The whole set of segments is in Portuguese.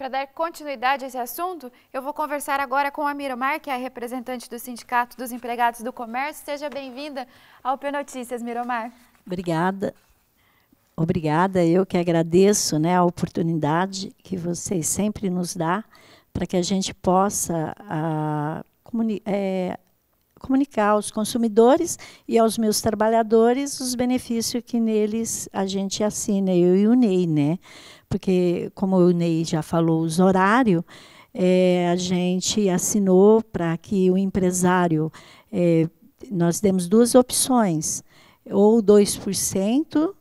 Para dar continuidade a esse assunto, eu vou conversar agora com a Miromar, que é a representante do Sindicato dos Empregados do Comércio. Seja bem-vinda ao P Notícias, Miromar. Obrigada. Obrigada, eu que agradeço né, a oportunidade que vocês sempre nos dão para que a gente possa a, ah, é, eh, comunicar aos consumidores e aos meus trabalhadores os benefícios que neles a gente assina, eu e o Ney, né? Porque, como o Ney já falou, os horários, é, a gente assinou para que o empresário. É, nós demos duas opções, ou 2%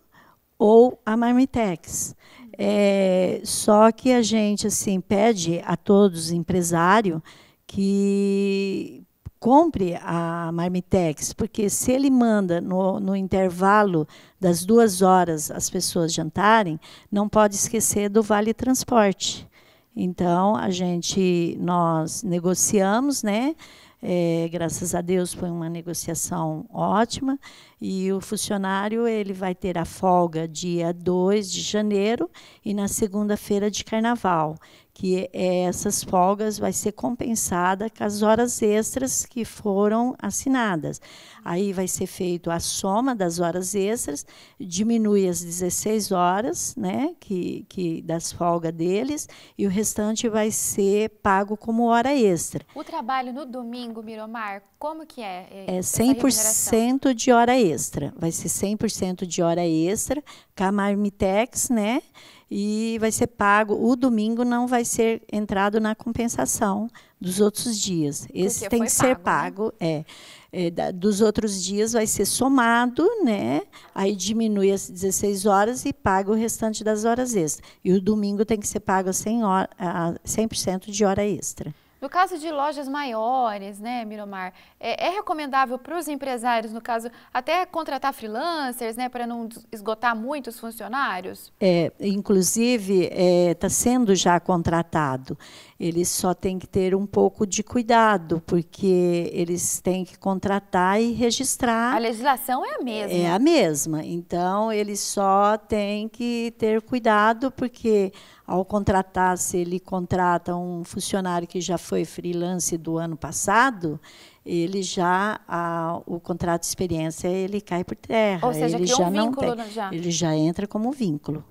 ou a Marmitex. É, só que a gente assim pede a todos empresário que compre a Marmitex, porque se ele manda no, no, intervalo das duas horas as pessoas jantarem, não pode esquecer do vale transporte. Então a gente nós negociamos, né? É, graças a Deus foi uma negociação ótima e o funcionário ele vai ter a folga dia 2 de janeiro e na segunda-feira de carnaval que é, essas folgas vai ser compensada com as horas extras que foram assinadas. Aí vai ser feito a soma das horas extras, diminui as 16 horas, né, que, que das folgas deles, e o restante vai ser pago como hora extra. O trabalho no domingo, Miromar, como que é? É 100% é de hora extra. Vai ser 100% de hora extra, com a Marmitex, né? e vai ser pago. O domingo não vai ser entrado na compensação dos outros dias. Esse Porque tem que ser pago, né? pago né? é, é dos outros dias vai ser somado, né? Aí diminui as 16 horas e paga o restante das horas extras. E o domingo tem que ser pago 100%, hora, a 100 de hora extra. No caso de lojas maiores, né, Miromar, é, é recomendável para os empresários, no caso, até contratar freelancers, né, para não esgotar muitos funcionários? É, inclusive, está é, tá sendo já contratado. Eles só têm que ter um pouco de cuidado, porque eles têm que contratar e registrar. A legislação é a mesma. É a mesma. Então, eles só têm que ter cuidado, porque ao contratar, se ele contrata um funcionário que já foi freelance do ano passado, ele já a, o contrato de experiência ele cai por terra. Ou seja, ele já um não tem, né, já. ele já entra como vínculo.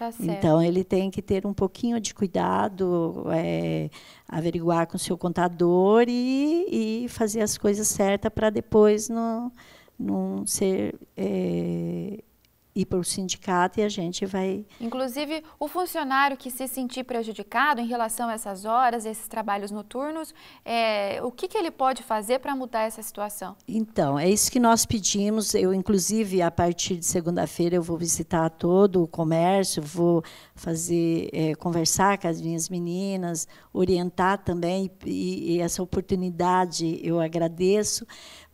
Tá então, ele tem que ter um pouquinho de cuidado, é, averiguar com o seu contador e, e fazer as coisas certas para depois não, não ser é, ir para o sindicato e a gente vai... Inclusive, o funcionário que se sentir prejudicado em relação a essas horas, esses trabalhos noturnos, é, o que, que ele pode fazer para mudar essa situação? Então, é isso que nós pedimos. Eu, inclusive, a partir de segunda-feira, eu vou visitar todo o comércio, vou fazer é, conversar com as minhas meninas, orientar também, e, e essa oportunidade eu agradeço,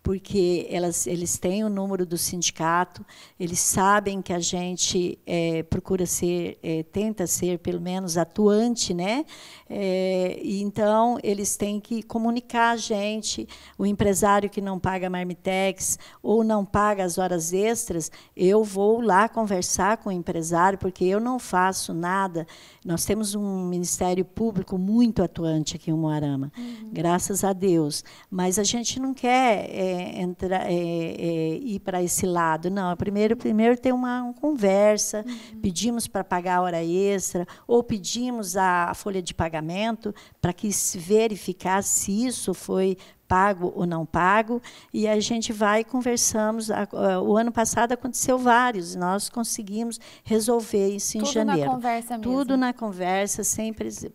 porque elas, eles têm o número do sindicato, eles sabem que a gente é, procura ser, é, tenta ser pelo menos atuante, né? É, então eles têm que comunicar a gente, o empresário que não paga marmitex ou não paga as horas extras, eu vou lá conversar com o empresário porque eu não faço nada. Nós temos um Ministério Público muito atuante aqui em Moarama, uhum. graças a Deus, mas a gente não quer entra, é, é, ir para esse lado. Não, é primeiro, primeiro tem uma, uma conversa, uhum. pedimos para pagar a hora extra, ou pedimos a, a folha de pagamento para que se verificasse se isso foi pago ou não pago, e a gente vai conversamos. Eh, o ano passado aconteceu vários, nós conseguimos resolver isso em Tudo janeiro. Tudo na conversa mesmo. Tudo na conversa, sem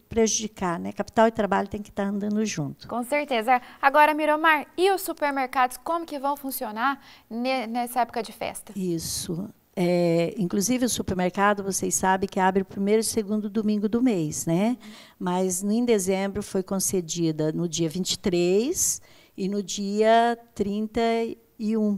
prejudicar. Né? Capital e trabalho tem que estar tá andando junto. Com certeza. Agora, Miromar, e os supermercados, como que vão funcionar nessa época de festa? Isso. É, inclusive o supermercado, vocês sabem que abre o primeiro e segundo domingo do mês, né? Mas em dezembro foi concedida no dia 23 e no dia 31,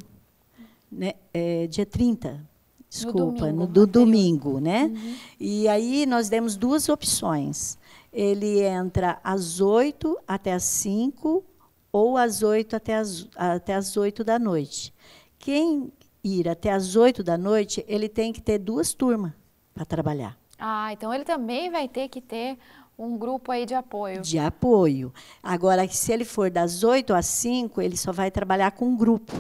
né? É, dia 30, desculpa, no domingo, no, do domingo né? Uhum. E aí nós demos duas opções. Ele entra às 8 até às 5 ou às 8 até às, até às 8 da noite. Quem ir até as 8 da noite, ele tem que ter duas turmas para trabalhar. Ah, então ele também vai ter que ter um grupo aí de apoio. De apoio. Agora, se ele for das 8 às 5, ele só vai trabalhar com um grupo.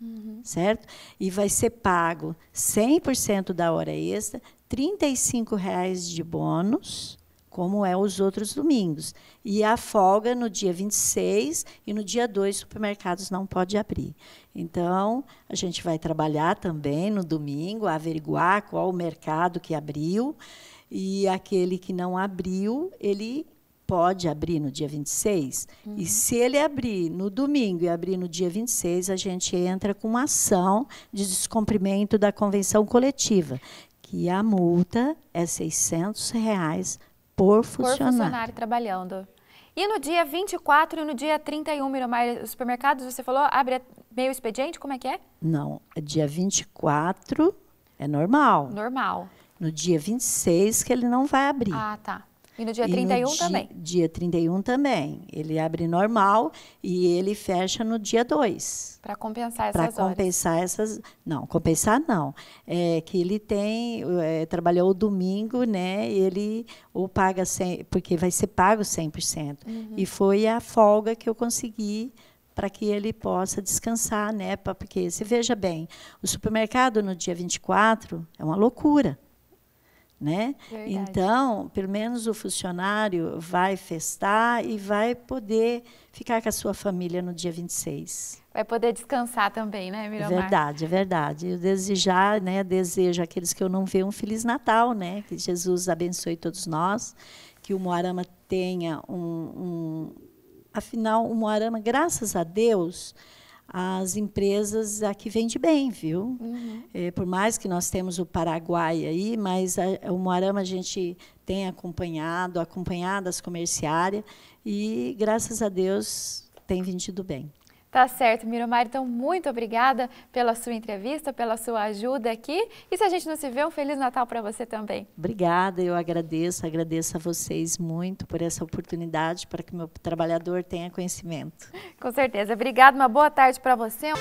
Uhum. Certo? E vai ser pago 100% da hora extra, R$ reais de bônus como é os outros domingos. E a folga no dia 26 e no dia 2 supermercados não pode abrir. Então, a gente vai trabalhar também no domingo, averiguar qual o mercado que abriu e aquele que não abriu, ele pode abrir no dia 26. Uhum. E se ele abrir no domingo e abrir no dia 26, a gente entra com uma ação de descumprimento da convenção coletiva, que a multa é R$ 600 reais por funcionário. Por funcionário trabalhando. E no dia 24 e no dia 31, Miramar, os supermercados, você falou, abre é meio expediente, como é que é? Não, é dia 24 é normal. Normal. No dia 26 que ele não vai abrir. Ah, tá. E no dia e 31 no também? Dia 31 também. Ele abre normal e ele fecha no dia 2. Para compensar essas Para compensar essas. Não, compensar não. É que ele tem. É, trabalhou o domingo, né? Ele o paga, sem, porque vai ser pago 100%. Uhum. E foi a folga que eu consegui para que ele possa descansar, né? Porque você veja bem, o supermercado no dia 24 é uma loucura. Né? Então, pelo menos o funcionário vai festar e vai poder ficar com a sua família no dia 26. Vai poder descansar também, né, Miramar? Verdade, é verdade. Eu desejar, né, desejo àqueles que eu não vejo um Feliz Natal, né? Que Jesus abençoe todos nós, que o Moarama tenha um, um... Afinal, o Moarama, graças a Deus, as empresas aqui vendem bem, viu? Uhum. É, por mais que nós temos o Paraguai aí, mas a, o Moarama a gente tem acompanhado, acompanhado as comerciárias, e graças a Deus tem vendido bem. Tá certo, Miromar Então, muito obrigada pela sua entrevista, pela sua ajuda aqui. E se a gente não se vê, um Feliz Natal para você também. Obrigada, eu agradeço, agradeço a vocês muito por essa oportunidade para que meu trabalhador tenha conhecimento. Com certeza. Obrigada, uma boa tarde para você.